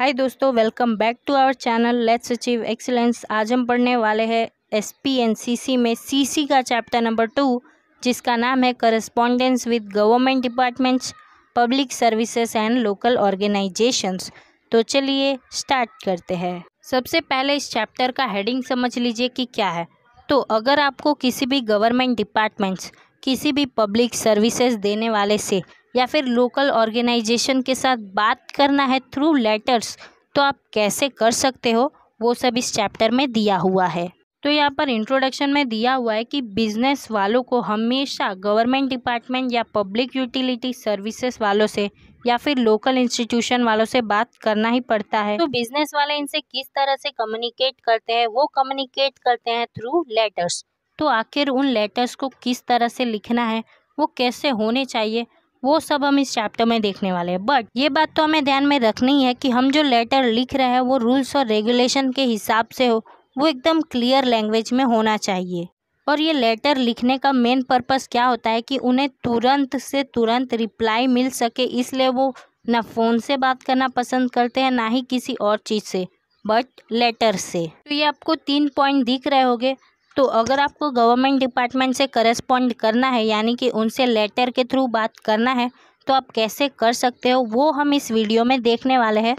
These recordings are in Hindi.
हाय दोस्तों welcome back to our channel let's achieve excellence आज हम पढ़ने वाले हैं S P N C C में सी सी का चैप्टर नंबर टू जिसका नाम है correspondence with government departments public services and local organisations तो चलिए स्टार्ट करते हैं सबसे पहले इस चैप्टर का हेडिंग समझ लीजिए कि क्या है तो अगर आपको किसी भी गवर्नमेंट डिपार्टमेंट्स किसी भी पब्लिक सर्विसेज देने वाले से या फिर लोकल ऑर्गेनाइजेशन के साथ बात करना है थ्रू लेटर्स तो आप कैसे कर सकते हो वो सब इस चैप्टर में दिया हुआ है तो यहाँ पर इंट्रोडक्शन में दिया हुआ है कि बिजनेस वालों को हमेशा गवर्नमेंट डिपार्टमेंट या पब्लिक यूटिलिटी सर्विसेज वालों से या फिर लोकल इंस्टीट्यूशन वालों से बात करना ही पड़ता है तो बिजनेस वाले इनसे किस तरह से कम्युनिकेट करते हैं वो कम्युनिकेट करते हैं थ्रू लेटर्स तो आखिर उन लेटर्स को किस तरह से लिखना है वो कैसे होने चाहिए वो सब हम इस चैप्टर में देखने वाले हैं बट ये बात तो हमें ध्यान में रखनी है कि हम जो लेटर लिख रहे हैं वो रूल्स और रेगुलेशन के हिसाब से हो वो एकदम क्लियर लैंग्वेज में होना चाहिए और ये लेटर लिखने का मेन पर्पस क्या होता है कि उन्हें तुरंत से तुरंत रिप्लाई मिल सके इसलिए वो ना फ़ोन से बात करना पसंद करते हैं ना ही किसी और चीज़ से बट लेटर से तो ये आपको तीन पॉइंट दिख रहे होंगे तो अगर आपको गवर्नमेंट डिपार्टमेंट से करस्पॉन्ड करना है यानी कि उनसे लेटर के थ्रू बात करना है तो आप कैसे कर सकते हो वो हम इस वीडियो में देखने वाले हैं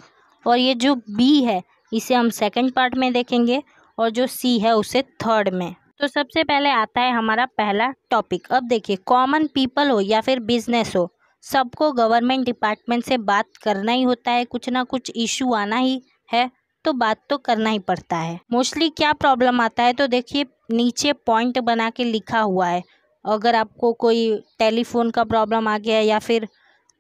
और ये जो बी है इसे हम सेकंड पार्ट में देखेंगे और जो सी है उसे थर्ड में तो सबसे पहले आता है हमारा पहला टॉपिक अब देखिए कॉमन पीपल हो या फिर बिजनेस हो सबको गवर्नमेंट डिपार्टमेंट से बात करना ही होता है कुछ ना कुछ इशू आना ही है तो बात तो करना ही पड़ता है मोस्टली क्या प्रॉब्लम आता है तो देखिए नीचे पॉइंट बना के लिखा हुआ है अगर आपको कोई टेलीफोन का प्रॉब्लम आ गया या फिर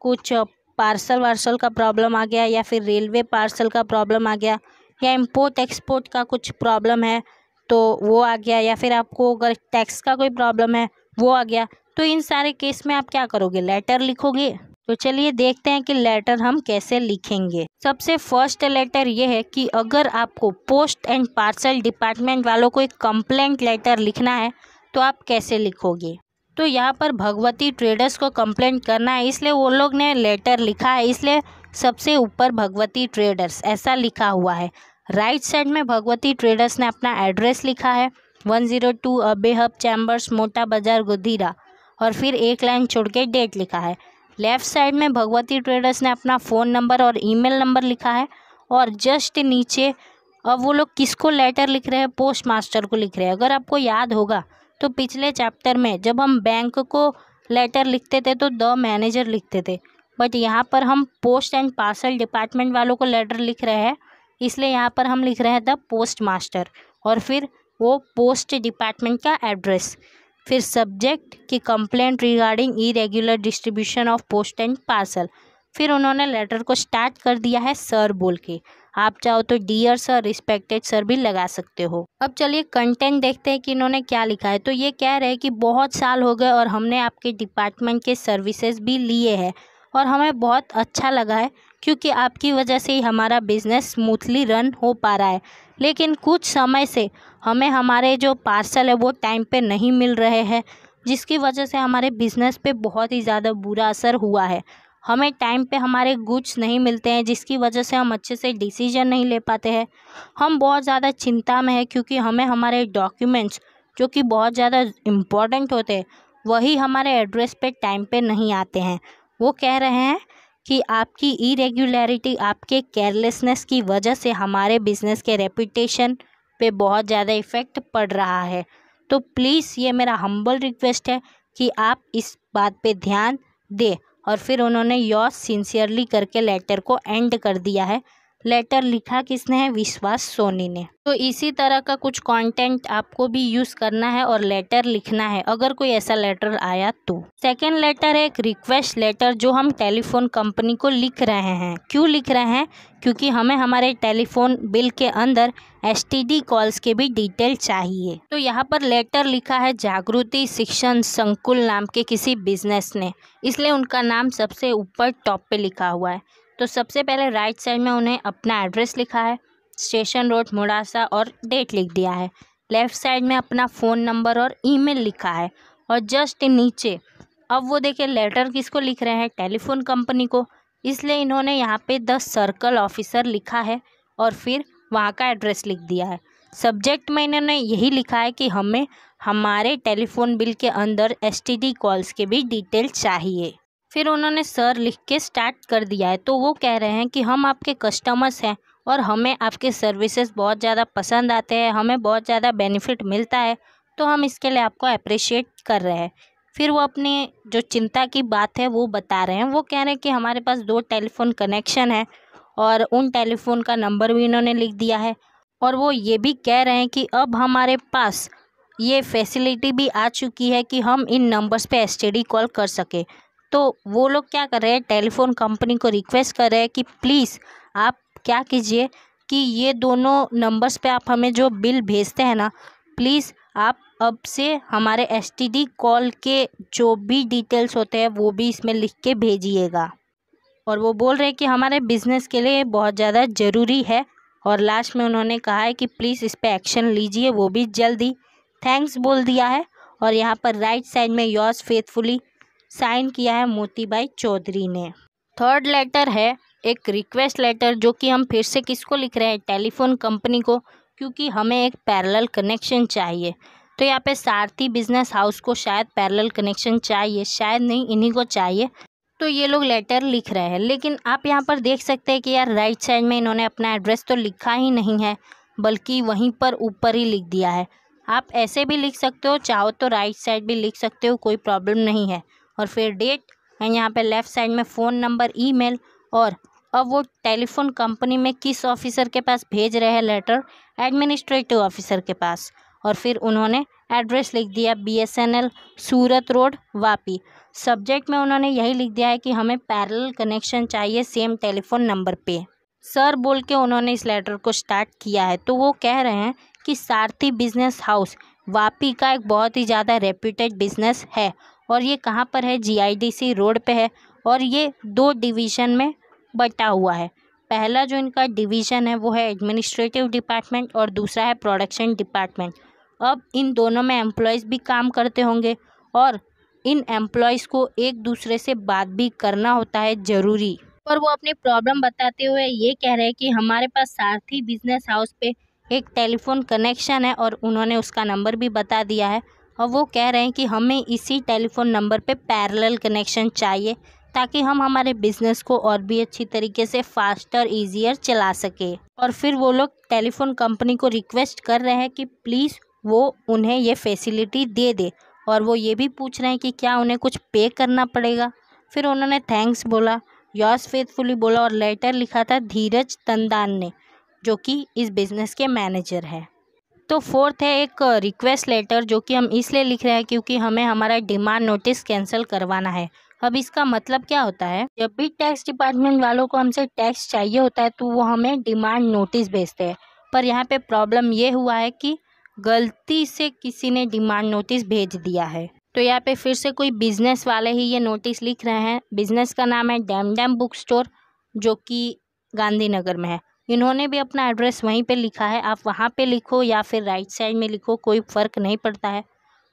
कुछ पार्सल वार्सल का प्रॉब्लम आ गया या फिर रेलवे पार्सल का प्रॉब्लम आ गया या इम्पोर्ट एक्सपोर्ट का कुछ प्रॉब्लम है तो वो आ गया या फिर आपको अगर टैक्स का कोई प्रॉब्लम है वो आ गया तो इन सारे केस में आप क्या करोगे लेटर लिखोगे तो चलिए देखते हैं कि लेटर हम कैसे लिखेंगे सबसे फर्स्ट लेटर ये है कि अगर आपको पोस्ट एंड पार्सल डिपार्टमेंट वालों को एक कंप्लेंट लेटर लिखना है तो आप कैसे लिखोगे तो यहाँ पर भगवती ट्रेडर्स को कंप्लेंट करना है इसलिए वो लोग ने लेटर लिखा है इसलिए सबसे ऊपर भगवती ट्रेडर्स ऐसा लिखा हुआ है राइट साइड में भगवती ट्रेडर्स ने अपना एड्रेस लिखा है वन ज़ीरो टू अबे हब चैम्बर्स मोटा बाज़ार गुदीरा और फिर एक लाइन छोड़ के डेट लिखा है लेफ़्ट साइड में भगवती ट्रेडर्स ने अपना फ़ोन नंबर और ईमेल नंबर लिखा है और जस्ट नीचे अब वो लोग किसको लेटर लिख रहे हैं पोस्ट मास्टर को लिख रहे हैं अगर आपको याद होगा तो पिछले चैप्टर में जब हम बैंक को लेटर लिखते थे तो द मैनेजर लिखते थे बट यहाँ पर हम पोस्ट एंड पार्सल डिपार्टमेंट वालों को लेटर लिख रहे हैं इसलिए यहाँ पर हम लिख रहे हैं द पोस्ट मास्टर और फिर वो पोस्ट डिपार्टमेंट का एड्रेस फिर सब्जेक्ट की complaint regarding irregular distribution of post and parcel फिर उन्होंने लेटर को स्टार्ट कर दिया है सर बोल के आप चाहो तो डियर सर रिस्पेक्टेड सर भी लगा सकते हो अब चलिए कंटेंट देखते हैं कि इन्होंने क्या लिखा है तो ये कह रहे हैं कि बहुत साल हो गए और हमने आपके डिपार्टमेंट के सर्विसेज भी लिए हैं और हमें बहुत अच्छा लगा है क्योंकि आपकी वजह से ही हमारा बिज़नेस स्मूथली रन हो पा रहा है लेकिन कुछ समय से हमें हमारे जो पार्सल है वो टाइम पे नहीं मिल रहे हैं जिसकी वजह से हमारे बिज़नेस पे बहुत ही ज़्यादा बुरा असर हुआ है हमें टाइम पे हमारे गुड्स नहीं मिलते हैं जिसकी वजह से हम अच्छे से डिसीजन नहीं ले पाते हैं हम बहुत ज़्यादा चिंता में है क्योंकि हमें हमारे डॉक्यूमेंट्स जो कि बहुत ज़्यादा इम्पॉर्टेंट होते हैं वही हमारे एड्रेस पे टाइम पे नहीं आते हैं वो कह रहे हैं कि आपकी इरेगुलरिटी आपके केयरलेसनेस की वजह से हमारे बिजनेस के रेपुटेशन पे बहुत ज़्यादा इफ़ेक्ट पड़ रहा है तो प्लीज़ ये मेरा हम्बल रिक्वेस्ट है कि आप इस बात पे ध्यान दें और फिर उन्होंने योर सिंसियरली करके लेटर को एंड कर दिया है लेटर लिखा किसने है विश्वास सोनी ने तो इसी तरह का कुछ कंटेंट आपको भी यूज़ करना है और लेटर लिखना है अगर कोई ऐसा लेटर आया तो सेकंड लेटर है एक रिक्वेस्ट लेटर जो हम टेलीफोन कंपनी को लिख रहे हैं क्यों लिख रहे हैं क्योंकि हमें हमारे टेलीफोन बिल के अंदर एस कॉल्स के भी डिटेल चाहिए तो यहाँ पर लेटर लिखा है जागृति शिक्षण संकुल नाम के किसी बिजनेस ने इसलिए उनका नाम सबसे ऊपर टॉप पे लिखा हुआ है तो सबसे पहले राइट साइड में उन्हें अपना एड्रेस लिखा है स्टेशन रोड मुडासा और डेट लिख दिया है लेफ़्ट साइड में अपना फ़ोन नंबर और ईमेल लिखा है और जस्ट नीचे अब वो देखे लेटर किसको लिख रहे हैं टेलीफोन कंपनी को इसलिए इन्होंने यहाँ पे द सर्कल ऑफिसर लिखा है और फिर वहाँ का एड्रेस लिख दिया है सब्जेक्ट में इन्होंने यही लिखा है कि हमें हमारे टेलीफोन बिल के अंदर एसटीडी कॉल्स के भी डिटेल चाहिए फिर उन्होंने सर लिख के स्टार्ट कर दिया है तो वो कह रहे हैं कि हम आपके कस्टमर्स हैं और हमें आपके सर्विसेज बहुत ज़्यादा पसंद आते हैं हमें बहुत ज़्यादा बेनिफिट मिलता है तो हम इसके लिए आपको अप्रिशिएट कर रहे हैं फिर वो अपनी जो चिंता की बात है वो बता रहे हैं वो कह रहे हैं कि हमारे पास दो टेलीफ़ोन कनेक्शन है और उन टेलीफ़ोन का नंबर भी इन्होंने लिख दिया है और वो ये भी कह रहे हैं कि अब हमारे पास ये फैसिलिटी भी आ चुकी है कि हम इन नंबर्स पे एस कॉल कर सकें तो वो लोग क्या कर रहे हैं टेलीफोन कंपनी को रिक्वेस्ट कर रहे हैं कि प्लीज़ आप क्या कीजिए कि ये दोनों नंबर्स पे आप हमें जो बिल भेजते हैं ना प्लीज़ आप अब से हमारे एस कॉल के जो भी डिटेल्स होते हैं वो भी इसमें लिख के भेजिएगा और वो बोल रहे हैं कि हमारे बिज़नेस के लिए बहुत ज़्यादा ज़रूरी है और लास्ट में उन्होंने कहा है कि प्लीज़ इस पर एक्शन लीजिए वो भी जल्दी थैंक्स बोल दिया है और यहाँ पर राइट साइड में योर्स फेथफुली साइन किया है मोतीबाई चौधरी ने थर्ड लेटर है एक रिक्वेस्ट लेटर जो कि हम फिर से किसको लिख रहे हैं टेलीफोन कंपनी को क्योंकि हमें एक पैरेलल कनेक्शन चाहिए तो यहाँ पे सारथी बिजनेस हाउस को शायद पैरेलल कनेक्शन चाहिए शायद नहीं इन्हीं को चाहिए तो ये लोग लेटर लिख रहे हैं लेकिन आप यहाँ पर देख सकते हैं कि यार राइट साइड में इन्होंने अपना एड्रेस तो लिखा ही नहीं है बल्कि वहीं पर ऊपर ही लिख दिया है आप ऐसे भी लिख सकते हो चाहो तो राइट साइड भी लिख सकते हो कोई प्रॉब्लम नहीं है और फिर डेट एंड यहाँ पे लेफ़्ट साइड में फ़ोन नंबर ईमेल और अब वो टेलीफोन कंपनी में किस ऑफिसर के पास भेज रहे हैं लेटर एडमिनिस्ट्रेटिव ऑफिसर के पास और फिर उन्होंने एड्रेस लिख दिया BSNL Surat road Vapi subject में उन्होंने यही लिख दिया है कि हमें पैरल कनेक्शन चाहिए सेम टेलीफोन नंबर पे सर बोल के उन्होंने इस लेटर को स्टार्ट किया है तो वो कह रहे हैं कि सारथी बिजनेस हाउस वापी का एक बहुत ही ज़्यादा रेप्यूटेड बिजनेस है और ये कहाँ पर है जीआईडीसी रोड पे है और ये दो डिवीज़न में बटा हुआ है पहला जो इनका डिवीज़न है वो है एडमिनिस्ट्रेटिव डिपार्टमेंट और दूसरा है प्रोडक्शन डिपार्टमेंट अब इन दोनों में एम्प्लॉयज़ भी काम करते होंगे और इन एम्प्लॉयज़ को एक दूसरे से बात भी करना होता है ज़रूरी और वो अपनी प्रॉब्लम बताते हुए ये कह रहे हैं कि हमारे पास सारथी बिजनेस हाउस पे एक टेलीफोन कनेक्शन है और उन्होंने उसका नंबर भी बता दिया है और वो कह रहे हैं कि हमें इसी टेलीफ़ोन नंबर पे पैरेलल कनेक्शन चाहिए ताकि हम हमारे बिज़नेस को और भी अच्छी तरीके से फास्ट और ईजियर चला सके और फिर वो लोग टेलीफ़ोन कंपनी को रिक्वेस्ट कर रहे हैं कि प्लीज़ वो उन्हें ये फैसिलिटी दे दे और वो ये भी पूछ रहे हैं कि क्या उन्हें कुछ पे करना पड़ेगा फिर उन्होंने थैंक्स बोला यॉर्स फेथफुली बोला और लेटर लिखा था धीरज तंदान ने जो कि इस बिज़नेस के मैनेजर हैं तो फोर्थ है एक रिक्वेस्ट लेटर जो कि हम इसलिए लिख रहे हैं क्योंकि हमें हमारा डिमांड नोटिस कैंसिल करवाना है अब इसका मतलब क्या होता है जब भी टैक्स डिपार्टमेंट वालों को हमसे टैक्स चाहिए होता है तो वो हमें डिमांड नोटिस भेजते हैं पर यहाँ पे प्रॉब्लम ये हुआ है कि गलती से किसी ने डिमांड नोटिस भेज दिया है तो यहाँ पे फिर से कोई बिजनेस वाले ही ये नोटिस लिख रहे हैं बिजनेस का नाम है डैम डैम बुक स्टोर जो कि गांधीनगर में है इन्होंने भी अपना एड्रेस वहीं पे लिखा है आप वहाँ पे लिखो या फिर राइट साइड में लिखो कोई फ़र्क नहीं पड़ता है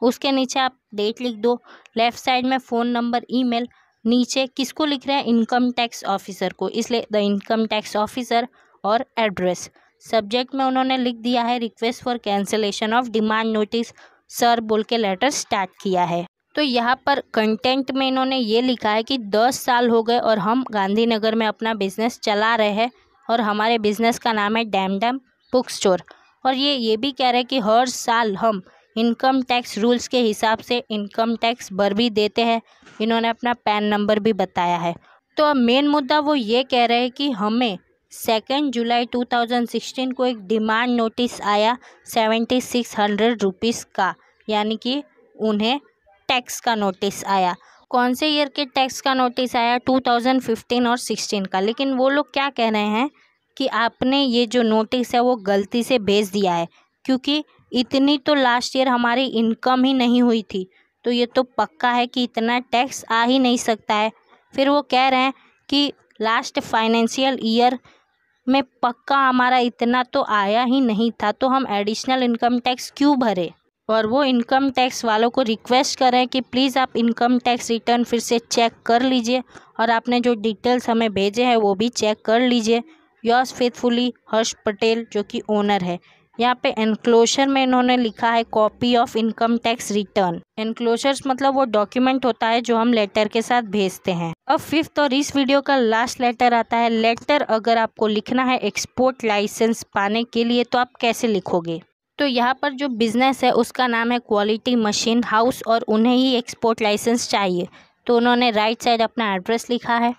उसके नीचे आप डेट लिख दो लेफ़्ट साइड में फ़ोन नंबर ईमेल नीचे किसको लिख रहे हैं इनकम टैक्स ऑफिसर को इसलिए द इनकम टैक्स ऑफिसर और एड्रेस सब्जेक्ट में उन्होंने लिख दिया है request for cancellation of demand notice sir बोल के लेटर स्टार्ट किया है तो यहाँ पर कंटेंट में इन्होंने ये लिखा है कि दस साल हो गए और हम गांधीनगर में अपना बिजनेस चला रहे हैं और हमारे बिज़नेस का नाम है डैम डैम बुक स्टोर और ये ये भी कह रहे हैं कि हर साल हम इनकम टैक्स रूल्स के हिसाब से इनकम टैक्स भर भी देते हैं इन्होंने अपना पैन नंबर भी बताया है तो अब मेन मुद्दा वो ये कह रहे हैं कि हमें सेकेंड जुलाई 2016 को एक डिमांड नोटिस आया सेवेंटी सिक्स हंड्रेड रुपीज़ का यानी कि उन्हें टैक्स का नोटिस आया कौन से ईयर के टैक्स का नोटिस आया 2015 और 16 का लेकिन वो लोग क्या कह रहे हैं कि आपने ये जो नोटिस है वो गलती से भेज दिया है क्योंकि इतनी तो लास्ट ईयर हमारी इनकम ही नहीं हुई थी तो ये तो पक्का है कि इतना टैक्स आ ही नहीं सकता है फिर वो कह रहे हैं कि लास्ट फाइनेंशियल ईयर में पक्का हमारा इतना तो आया ही नहीं था तो हम एडिशनल इनकम टैक्स क्यों भरे और वो इनकम टैक्स वालों को रिक्वेस्ट कर रहे हैं कि प्लीज़ आप इनकम टैक्स रिटर्न फिर से चेक कर लीजिए और आपने जो डिटेल्स हमें भेजे हैं वो भी चेक कर लीजिए योर्स फेथफुली हर्ष पटेल जो कि ओनर है यहाँ पे एनक्लोजर में इन्होंने लिखा है copy of income tax return enclosures मतलब वो डॉक्यूमेंट होता है जो हम लेटर के साथ भेजते हैं अब फिफ्थ और इस वीडियो का लास्ट लेटर आता है लेटर अगर आपको लिखना है एक्सपोर्ट लाइसेंस पाने के लिए तो आप कैसे लिखोगे तो यहाँ पर जो बिज़नेस है उसका नाम है क्वालिटी मशीन हाउस और उन्हें ही एक्सपोर्ट लाइसेंस चाहिए तो उन्होंने राइट साइड अपना एड्रेस लिखा है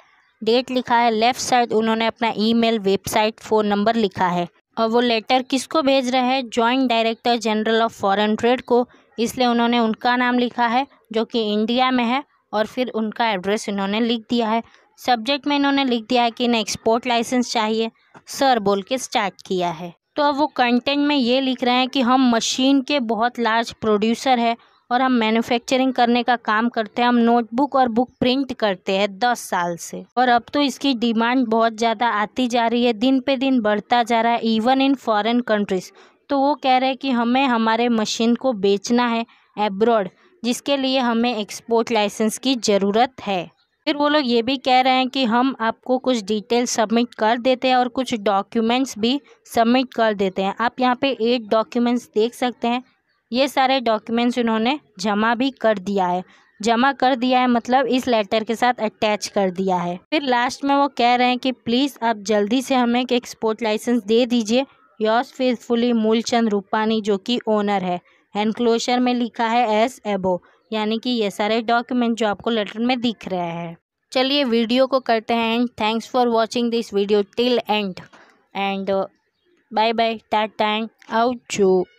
डेट लिखा है लेफ़्ट साइड उन्होंने अपना ईमेल वेबसाइट फ़ोन नंबर लिखा है और वो लेटर किसको भेज रहे हैं joint director general of foreign trade को इसलिए उन्होंने उनका नाम लिखा है जो कि इंडिया में है और फिर उनका एड्रेस इन्होंने लिख दिया है सब्जेक्ट में इन्होंने लिख दिया है कि इन्हें एक्सपोर्ट लाइसेंस चाहिए सर बोल के स्टार्ट किया है तो अब वो कंटेंट में ये लिख रहे हैं कि हम मशीन के बहुत लार्ज प्रोड्यूसर है और हम मैन्युफैक्चरिंग करने का काम करते हैं हम नोटबुक और बुक प्रिंट करते हैं दस साल से और अब तो इसकी डिमांड बहुत ज़्यादा आती जा रही है दिन पे दिन बढ़ता जा रहा है इवन इन फॉरेन कंट्रीज़ तो वो कह रहे हैं कि हमें हमारे मशीन को बेचना है एब्रॉड जिसके लिए हमें एक्सपोर्ट लाइसेंस की ज़रूरत है फिर वो लोग ये भी कह रहे हैं कि हम आपको कुछ डिटेल सबमिट कर देते हैं और कुछ डॉक्यूमेंट्स भी सबमिट कर देते हैं आप यहाँ पे एट डॉक्यूमेंट्स देख सकते हैं ये सारे डॉक्यूमेंट्स इन्होंने जमा भी कर दिया है जमा कर दिया है मतलब इस लेटर के साथ अटैच कर दिया है फिर लास्ट में वो कह रहे हैं कि प्लीज़ आप जल्दी से हमें एक एक्सपोर्ट लाइसेंस दे दीजिए योर्स फेथफुली मूलचंद रूपानी जो कि ओनर है एनक्लोशर में लिखा है एस एबो यानी कि ये सारे डॉक्यूमेंट जो आपको लेटर में दिख रहे हैं चलिए वीडियो को करते हैं and thanks for watching this video till end and bye bye tata and out